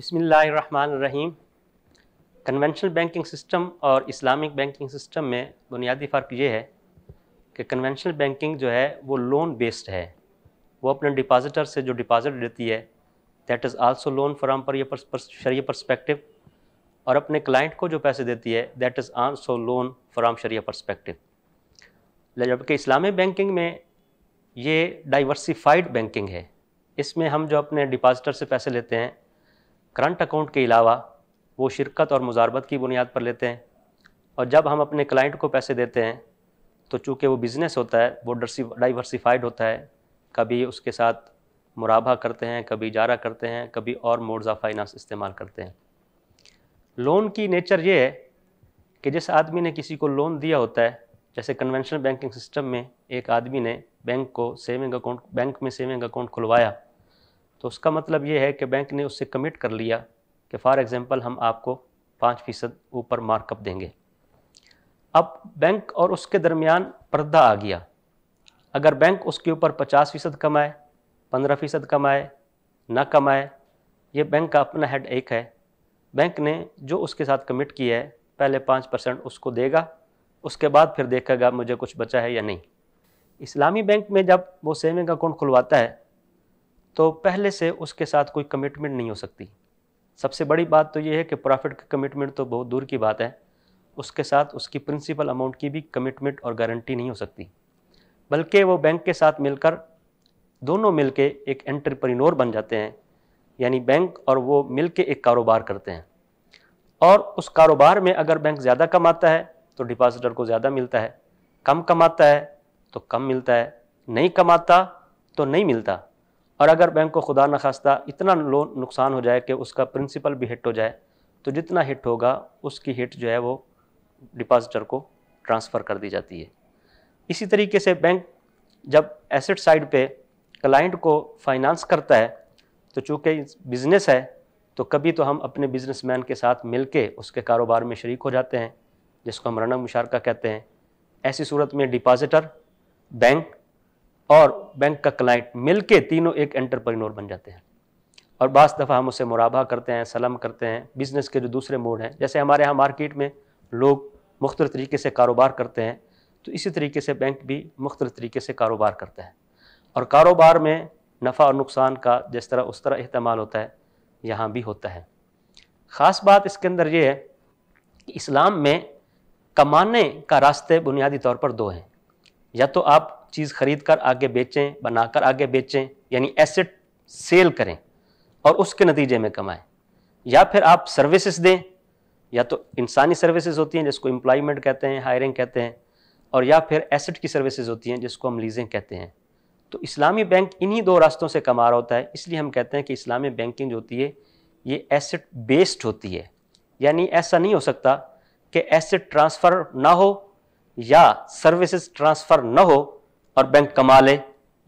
बसमीम conventional banking system और Islamic banking system में बुनियादी फ़र्क ये है कि कन्वेंशनल बैंकिंग जो है वो लोन बेस्ड है वो अपने डिपॉजिटर से जो डिपॉजिट लेती है that is also loan from पर, पर शरीय परस्पेक्टिव और अपने क्लाइंट को जो पैसे देती है that is also loan from शरीय परस्पेक्टिव जबकि इस्लामिक बैंकिंग में ये डाइवर्सिफाइड बैंकिंग है इसमें हम जो अपने डिपॉजिटर से पैसे लेते हैं करंट अकाउंट के अलावा वो शिरकत और मुजारबत की बुनियाद पर लेते हैं और जब हम अपने क्लाइंट को पैसे देते हैं तो चूँकि वो बिज़नेस होता है वो डाइवर्सिफाइड होता है कभी उसके साथ मुराबा करते हैं कभी जारा करते हैं कभी और मोड्स ऑफ फाइनेंस इस्तेमाल करते हैं लोन की नेचर ये है कि जिस आदमी ने किसी को लोन दिया होता है जैसे कन्वेंशनल बैंकिंग सिस्टम में एक आदमी ने बैंक को सेविंग अकाउंट बैंक में सेविंग अकाउंट खुलवाया तो उसका मतलब ये है कि बैंक ने उससे कमिट कर लिया कि फ़ार एग्ज़ाम्पल हम आपको पाँच फ़ीसद ऊपर मार्कअप देंगे अब बैंक और उसके दरमियान पर्दा आ गया अगर बैंक उसके ऊपर पचास फ़ीसद कमाए पंद्रह फ़ीसद कमाए ना कमाए ये बैंक का अपना हेड एक है बैंक ने जो उसके साथ कमिट किया है पहले पाँच परसेंट उसको देगा उसके बाद फिर देखेगा मुझे कुछ बचा है या नहीं इस्लामी बैंक में जब वो सेविंग अकाउंट खुलवाता है तो पहले से उसके साथ कोई कमिटमेंट नहीं हो सकती सबसे बड़ी बात तो ये है कि प्रॉफिट की कमिटमेंट तो बहुत दूर की बात है उसके साथ उसकी प्रिंसिपल अमाउंट की भी कमिटमेंट और गारंटी नहीं हो सकती बल्कि वो बैंक के साथ मिलकर दोनों मिल एक एंट्रप्रीनोर बन जाते हैं यानी बैंक और वो मिल एक कारोबार करते हैं और उस कारोबार में अगर बैंक ज़्यादा कमाता है तो डिपॉजिटर को ज़्यादा मिलता है कम कमाता है तो कम मिलता है नहीं कमाता तो नहीं मिलता और अगर बैंक को खुदा न खास्ता इतना लोन नुकसान हो जाए कि उसका प्रिंसिपल भी हिट हो जाए तो जितना हिट होगा उसकी हिट जो है वो डिपॉजिटर को ट्रांसफ़र कर दी जाती है इसी तरीके से बैंक जब एसेट साइड पे क्लाइंट को फाइनेंस करता है तो चूँकि बिज़नेस है तो कभी तो हम अपने बिजनेसमैन के साथ मिलके उसके कारोबार में शरीक हो जाते हैं जिसको हम रनम मुशारका कहते हैं ऐसी सूरत में डिपॉजिटर बैंक और बैंक का क्लाइंट मिलके तीनों एक एंटरप्रेन्योर बन जाते हैं और बस दफ़ा हम उसे मुराबा करते हैं सलम करते हैं बिज़नेस के जो दूसरे मोड हैं जैसे हमारे यहाँ मार्केट में लोग मुख्तल तरीके से कारोबार करते हैं तो इसी तरीके से बैंक भी मुख्तर तरीके से कारोबार करते हैं और कारोबार में नफ़ा और नुकसान का जिस तरह उस तरह इस्तेमाल होता है यहाँ भी होता है ख़ास बात इसके अंदर ये है कि इस्लाम में कमाने का रास्ते बुनियादी तौर पर दो हैं या तो आप चीज़ खरीद कर आगे बेचें बनाकर आगे बेचें यानी एसेट सेल करें और उसके नतीजे में कमाएं या फिर आप सर्विसेज दें या तो इंसानी सर्विसेज होती हैं जिसको एम्प्लॉयमेंट कहते हैं हायरिंग कहते हैं और या फिर एसेट की सर्विसेज होती हैं जिसको हम लीजें कहते हैं तो इस्लामी बैंक इन्हीं दो रास्तों से कमा रहा होता है इसलिए हम कहते हैं कि इस्लामी बैंकिंग जो होती है ये एसेट बेस्ड होती है यानी ऐसा नहीं हो सकता कि एसेट ट्रांसफ़र ना हो या सर्विसेज ट्रांसफ़र ना हो और बैंक कमा ले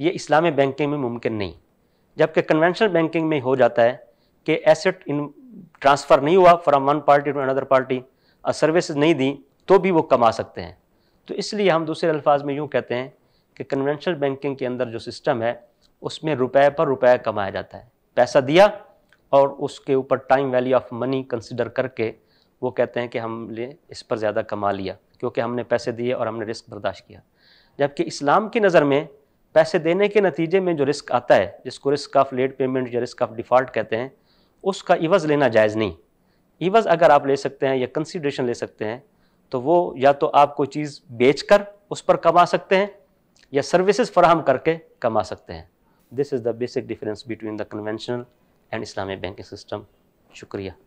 ये इस्लामी बैंकिंग में मुमकिन नहीं जबकि कन्वेंशनल बैंकिंग में हो जाता है कि एसेट इन ट्रांसफ़र नहीं हुआ from one party to another party और सर्विस नहीं दी तो भी वो कमा सकते हैं तो इसलिए हम दूसरे अल्फाज में यूँ कहते हैं कि कन्वेंशनल बैंकिंग के अंदर जो सिस्टम है उसमें रुपए पर रुपए कमाया जाता है पैसा दिया और उसके ऊपर time value of money consider करके वो कहते हैं कि हमने इस पर ज़्यादा कमा लिया क्योंकि हमने पैसे दिए और हमने रिस्क बर्दाश्त किया जबकि इस्लाम की नज़र में पैसे देने के नतीजे में जो रिस्क आता है जिसको रिस्क ऑफ लेट पेमेंट या रिस्क ऑफ डिफ़ॉल्ट कहते हैं उसका इवज़ लेना जायज़ नहीं इवज़ अगर आप ले सकते हैं या कंसिड्रेशन ले सकते हैं तो वो या तो आप कोई चीज़ बेच कर उस पर कमा सकते हैं या सर्विसेज फराहम करके कमा सकते हैं this is the basic difference between the conventional and Islamic banking system शुक्रिया